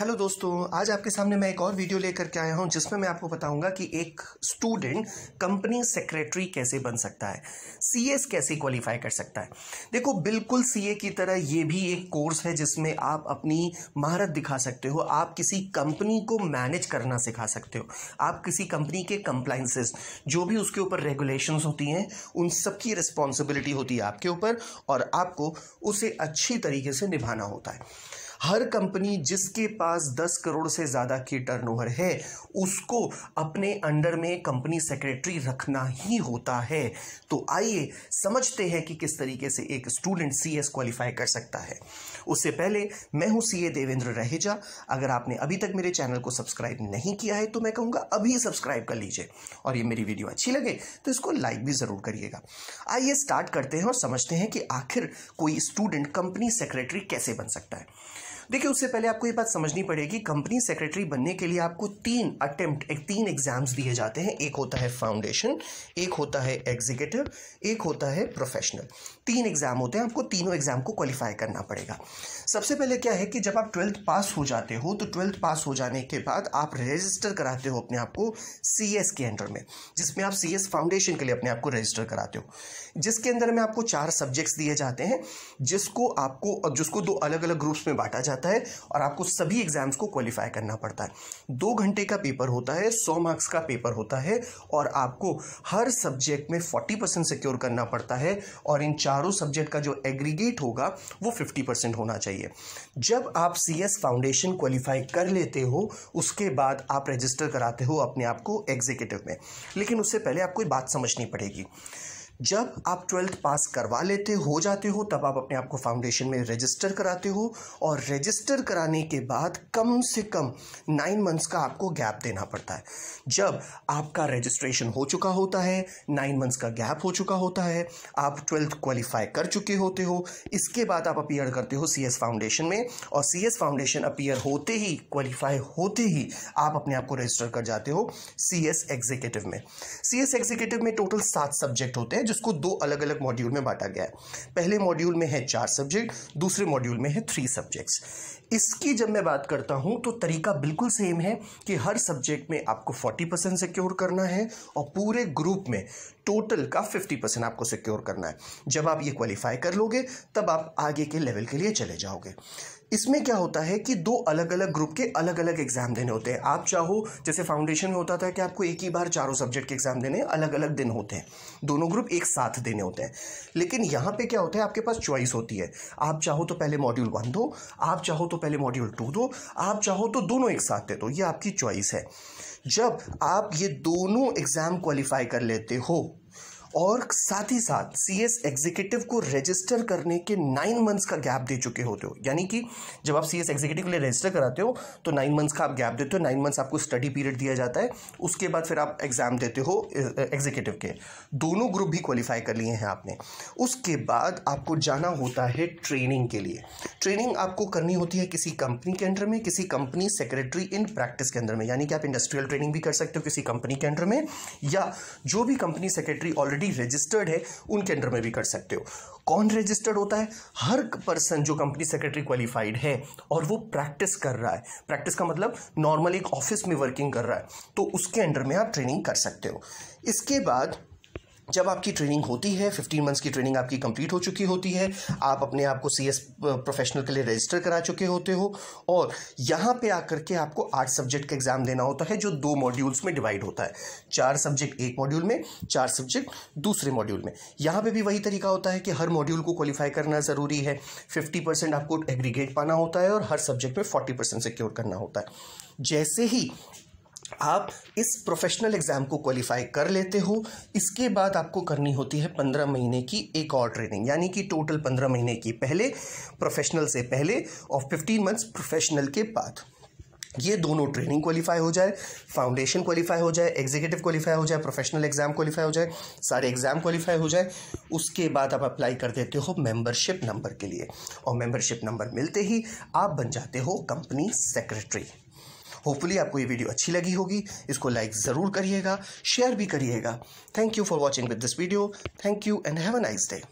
hello दोस्तों आज आपके सामने मैं एक और वीडियो लेकर के आया हूँ जिसमें मैं आपको बताऊंगा कि एक स्टूडेंट कंपनी सेक्रेटरी कैसे बन सकता है सीएस कैसे क्वालिफाई कर सकता है देखो बिल्कुल सीए की तरह ये भी एक कोर्स है जिसमें आप अपनी महारत दिखा सकते हो आप किसी कंपनी को मैनेज करना सिखा सकते हो आप किसी कंपनी के कंप्लाइंसेस जो भी उसके ऊपर रेगुलेशन होती हैं उन सबकी रिस्पॉन्सिबिलिटी होती है आपके ऊपर और आपको उसे अच्छी तरीके से निभाना होता है हर कंपनी जिसके पास दस करोड़ से ज़्यादा की टर्नओवर है उसको अपने अंडर में कंपनी सेक्रेटरी रखना ही होता है तो आइए समझते हैं कि किस तरीके से एक स्टूडेंट सी एस क्वालिफाई कर सकता है उससे पहले मैं हूं सी ए देवेंद्र रहेजा अगर आपने अभी तक मेरे चैनल को सब्सक्राइब नहीं किया है तो मैं कहूँगा अभी सब्सक्राइब कर लीजिए और ये मेरी वीडियो अच्छी लगे तो इसको लाइक भी ज़रूर करिएगा आइए स्टार्ट करते हैं और समझते हैं कि आखिर कोई स्टूडेंट कंपनी सेक्रेटरी कैसे बन सकता है देखिए उससे पहले आपको ये बात समझनी पड़ेगी कंपनी सेक्रेटरी बनने के लिए आपको तीन अटेम्प्ट एक तीन एग्जाम्स दिए जाते हैं एक होता है फाउंडेशन एक होता है एग्जीक्यूटिव एक होता है प्रोफेशनल तीन एग्जाम होते हैं आपको तीनों एग्जाम को क्वालिफाई करना पड़ेगा सबसे पहले क्या है कि जब आप ट्वेल्थ पास हो जाते हो तो ट्वेल्थ पास हो जाने के बाद आप रजिस्टर कराते हो अपने आप को सी के अंडर में जिसमें आप सी फाउंडेशन के लिए अपने आप को रजिस्टर कराते हो जिसके अंदर में आपको चार सब्जेक्ट्स दिए जाते हैं जिसको आपको जिसको दो अलग अलग ग्रुप्स में बांटा जाता जाता है और आपको सभी एग्जाम्स को क्वालिफाई करना पड़ता है दो घंटे का पेपर होता है सौ मार्क्स का पेपर होता है और आपको हर सब्जेक्ट में फोर्टी परसेंट सिक्योर करना पड़ता है और इन चारों सब्जेक्ट का जो एग्रीगेट होगा वो फिफ्टी परसेंट होना चाहिए जब आप सी एस फाउंडेशन क्वालिफाई कर लेते हो उसके बाद आप रजिस्टर कराते हो अपने आप को एग्जीक्यूटिव में लेकिन उससे पहले आपको बात समझनी पड़ेगी जब आप ट्वेल्थ पास करवा लेते हो जाते हो तब आप अपने आप को फाउंडेशन में रजिस्टर कराते हो और रजिस्टर कराने के बाद कम से कम नाइन मंथ्स का आपको गैप देना पड़ता है जब आपका रजिस्ट्रेशन हो चुका होता है नाइन मंथ्स का गैप हो चुका होता है आप ट्वेल्थ क्वालिफाई कर चुके होते हो इसके बाद आप अपीयर करते हो सी फाउंडेशन में और सी फाउंडेशन अपीयर होते ही क्वालिफाई होते ही आप अपने आप को रजिस्टर कर जाते हो सी एग्जीक्यूटिव में सी एग्जीक्यूटिव में टोटल सात सब्जेक्ट होते हैं जिसको दो अलग अलग मॉड्यूल में बांटा गया है पहले मॉड्यूल में है चार सब्जेक्ट दूसरे मॉड्यूल में है थ्री सब्जेक्ट्स इसकी जब मैं बात करता हूँ तो तरीका बिल्कुल सेम है कि हर सब्जेक्ट में आपको फोर्टी परसेंट सिक्योर करना है और पूरे ग्रुप में टोटल का 50 परसेंट आपको सिक्योर करना है जब आप ये क्वालिफाई कर लोगे तब आप आगे के लेवल के लिए चले जाओगे इसमें क्या होता है कि दो अलग अलग ग्रुप के अलग अलग एग्जाम देने होते हैं आप चाहो जैसे फाउंडेशन में होता था कि आपको एक ही बार चारों सब्जेक्ट के एग्जाम देने अलग अलग दिन होते हैं दोनों ग्रुप एक साथ देने होते हैं लेकिन यहाँ पे क्या होता है आपके पास चॉइस होती है आप चाहो तो पहले मॉड्यूल वन दो आप चाहो तो पहले मॉड्यूल टू दो आप चाहो तो दोनों एक साथ दे दो ये आपकी चॉइस है जब आप ये दोनों एग्ज़ाम क्वालिफाई कर लेते हो और साथ ही साथ सी एस एग्जीक्यूटिव को रजिस्टर करने के नाइन मंथ्स का गैप दे चुके होते हो यानी कि जब आप सी एस एग्जीक्यूटिव के लिए रजिस्टर कराते हो तो नाइन मंथ्स का आप गैप देते हो नाइन मंथ्स आपको स्टडी पीरियड दिया जाता है उसके बाद फिर आप एग्जाम देते हो एग्जीक्यूटिव के दोनों ग्रुप भी क्वालिफाई कर लिए हैं आपने उसके बाद आपको जाना होता है ट्रेनिंग के लिए ट्रेनिंग आपको करनी होती है किसी कंपनी के अंडर में किसी कंपनी सेक्रेटरी इन प्रैक्टिस के अंदर में यानी कि आप इंडस्ट्रियल ट्रेनिंग भी कर सकते हो किसी कंपनी के अंडर में या जो भी company secretary already already registered है उनके अंडर में भी कर सकते हो कौन रजिस्टर्ड होता है हर पर्सन जो कंपनी सेक्रेटरी क्वालिफाइड है और वो प्रैक्टिस कर रहा है प्रैक्टिस का मतलब नॉर्मल एक ऑफिस में वर्किंग कर रहा है तो उसके अंडर में आप ट्रेनिंग कर सकते हो इसके बाद जब आपकी ट्रेनिंग होती है 15 मंथ्स की ट्रेनिंग आपकी कंप्लीट हो चुकी होती है आप अपने आप को सी प्रोफेशनल के लिए रजिस्टर करा चुके होते हो और यहाँ पे आकर के आपको आठ सब्जेक्ट का एग्ज़ाम देना होता है जो दो मॉड्यूल्स में डिवाइड होता है चार सब्जेक्ट एक मॉड्यूल में चार सब्जेक्ट दूसरे मॉड्यूल में यहाँ पर भी वही तरीका होता है कि हर मॉड्यूल को क्वालिफाई करना ज़रूरी है फिफ्टी आपको एग्रीगेट पाना होता है और हर सब्जेक्ट में फोर्टी सिक्योर करना होता है जैसे ही आप इस प्रोफेशनल एग्ज़ाम को क्वालिफाई कर लेते हो इसके बाद आपको करनी होती है पंद्रह महीने की एक और ट्रेनिंग यानी कि टोटल पंद्रह महीने की पहले प्रोफेशनल से पहले और फिफ्टीन मंथ्स प्रोफेशनल के बाद ये दोनों ट्रेनिंग क्वालिफाई हो जाए फाउंडेशन क्वालिफाई हो जाए एग्जीक्यूटिव क्वालिफाई हो जाए प्रोफेशनल एग्जाम क्वालिफाई हो जाए सारे एग्जाम क्वालिफाई हो जाए उसके बाद आप अप्लाई कर देते हो मेंबरशिप नंबर के लिए और मेंबरशिप नंबर मिलते ही आप बन जाते हो कंपनी सेक्रेटरी होपफुली आपको ये वीडियो अच्छी लगी होगी इसको लाइक ज़रूर करिएगा शेयर भी करिएगा thank you for watching with this video thank you and have a nice day